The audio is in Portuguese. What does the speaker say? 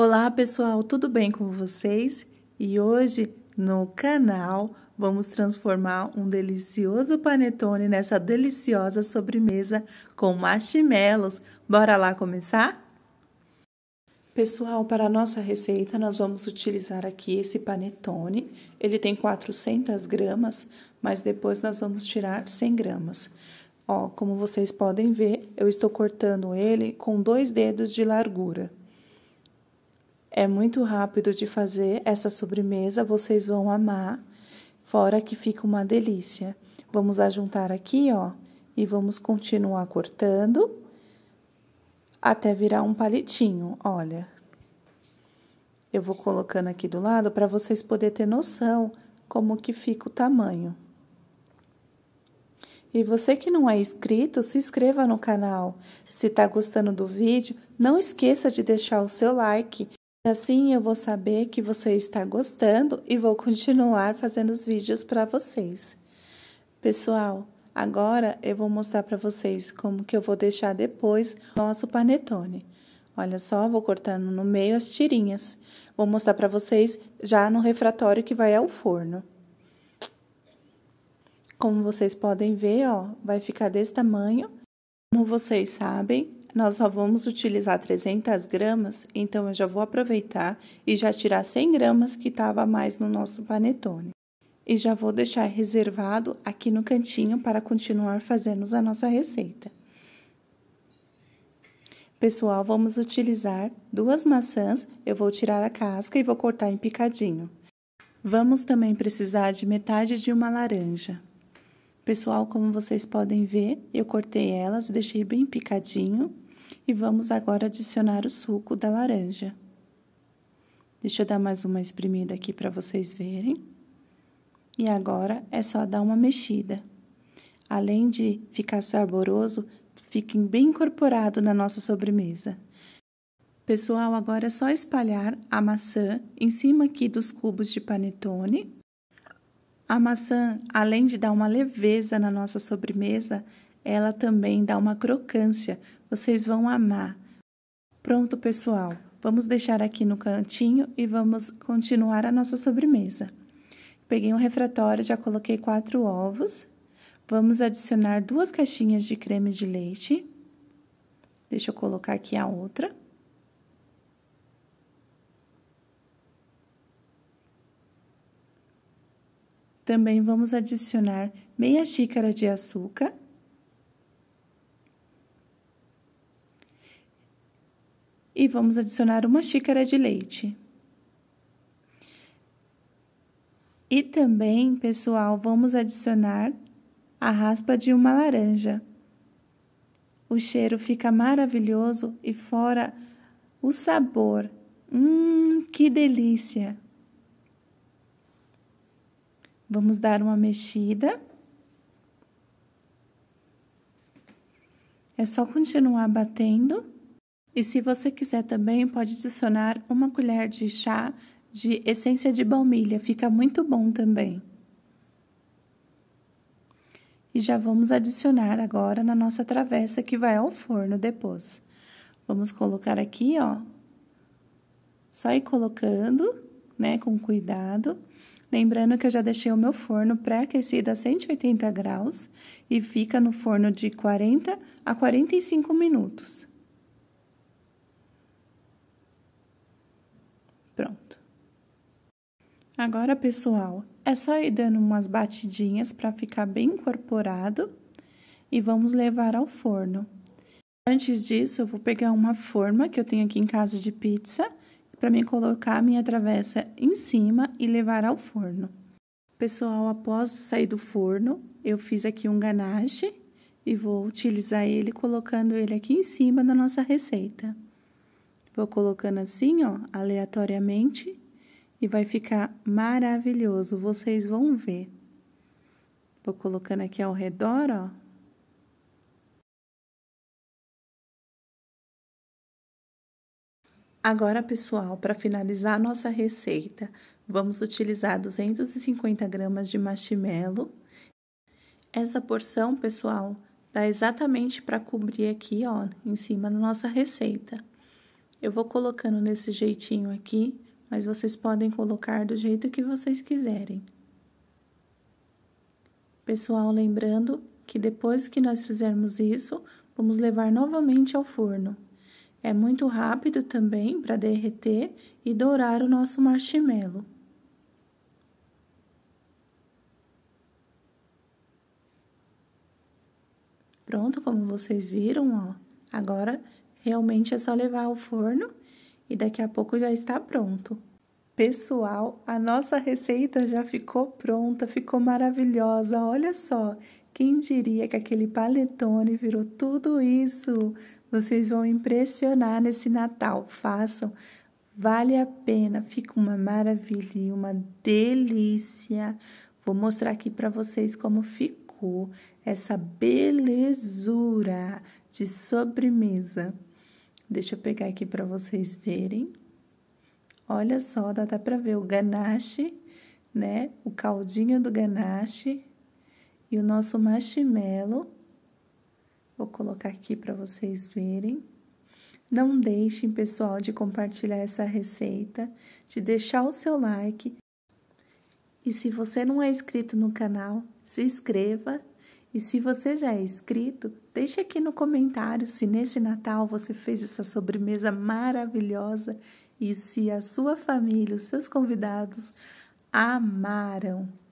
Olá pessoal, tudo bem com vocês? E hoje no canal vamos transformar um delicioso panetone nessa deliciosa sobremesa com marshmallows. Bora lá começar? Pessoal, para a nossa receita nós vamos utilizar aqui esse panetone. Ele tem 400 gramas, mas depois nós vamos tirar 100 gramas. Ó, como vocês podem ver, eu estou cortando ele com dois dedos de largura. É muito rápido de fazer essa sobremesa, vocês vão amar, fora que fica uma delícia. Vamos ajuntar aqui, ó, e vamos continuar cortando até virar um palitinho, olha. Eu vou colocando aqui do lado para vocês poderem ter noção como que fica o tamanho. E você que não é inscrito, se inscreva no canal. Se está gostando do vídeo, não esqueça de deixar o seu like Assim eu vou saber que você está gostando e vou continuar fazendo os vídeos para vocês. Pessoal, agora eu vou mostrar para vocês como que eu vou deixar depois o nosso panetone. Olha só, vou cortando no meio as tirinhas. Vou mostrar para vocês já no refratório que vai ao forno. Como vocês podem ver, ó, vai ficar desse tamanho. Como vocês sabem, nós só vamos utilizar 300 gramas, então eu já vou aproveitar e já tirar 100 gramas que estava mais no nosso panetone. E já vou deixar reservado aqui no cantinho para continuar fazendo a nossa receita. Pessoal, vamos utilizar duas maçãs, eu vou tirar a casca e vou cortar em picadinho. Vamos também precisar de metade de uma laranja. Pessoal, como vocês podem ver, eu cortei elas, deixei bem picadinho e vamos agora adicionar o suco da laranja. Deixa eu dar mais uma espremida aqui para vocês verem. E agora é só dar uma mexida. Além de ficar saboroso, fiquem bem incorporado na nossa sobremesa. Pessoal, agora é só espalhar a maçã em cima aqui dos cubos de panetone a maçã, além de dar uma leveza na nossa sobremesa, ela também dá uma crocância. Vocês vão amar. Pronto, pessoal. Vamos deixar aqui no cantinho e vamos continuar a nossa sobremesa. Peguei um refratório, já coloquei quatro ovos. Vamos adicionar duas caixinhas de creme de leite. Deixa eu colocar aqui a outra. Também vamos adicionar meia xícara de açúcar. E vamos adicionar uma xícara de leite. E também, pessoal, vamos adicionar a raspa de uma laranja. O cheiro fica maravilhoso e fora o sabor. Hum, que delícia! Vamos dar uma mexida. É só continuar batendo. E se você quiser também, pode adicionar uma colher de chá de essência de baunilha, fica muito bom também. E já vamos adicionar agora na nossa travessa que vai ao forno depois. Vamos colocar aqui, ó, só ir colocando, né, com cuidado. Lembrando que eu já deixei o meu forno pré-aquecido a 180 graus e fica no forno de 40 a 45 minutos. Pronto. Agora, pessoal, é só ir dando umas batidinhas para ficar bem incorporado e vamos levar ao forno. Antes disso, eu vou pegar uma forma que eu tenho aqui em casa de pizza para mim colocar a minha travessa em cima e levar ao forno. Pessoal, após sair do forno, eu fiz aqui um ganache e vou utilizar ele colocando ele aqui em cima da nossa receita. Vou colocando assim, ó, aleatoriamente e vai ficar maravilhoso, vocês vão ver. Vou colocando aqui ao redor, ó, Agora, pessoal, para finalizar a nossa receita, vamos utilizar 250 gramas de marshmallow. Essa porção, pessoal, dá exatamente para cobrir aqui, ó, em cima da nossa receita. Eu vou colocando nesse jeitinho aqui, mas vocês podem colocar do jeito que vocês quiserem. Pessoal, lembrando que depois que nós fizermos isso, vamos levar novamente ao forno. É muito rápido também para derreter e dourar o nosso marshmallow. Pronto, como vocês viram, ó. Agora, realmente é só levar ao forno e daqui a pouco já está pronto. Pessoal, a nossa receita já ficou pronta, ficou maravilhosa. Olha só, quem diria que aquele paletone virou tudo isso? Vocês vão impressionar nesse Natal. Façam, vale a pena, fica uma maravilha, e uma delícia. Vou mostrar aqui para vocês como ficou essa belezura de sobremesa. Deixa eu pegar aqui para vocês verem. Olha só, dá, dá para ver o ganache, né? O caldinho do ganache e o nosso marshmallow Vou colocar aqui para vocês verem. Não deixem, pessoal, de compartilhar essa receita, de deixar o seu like. E se você não é inscrito no canal, se inscreva. E se você já é inscrito, deixe aqui no comentário se nesse Natal você fez essa sobremesa maravilhosa e se a sua família, os seus convidados amaram.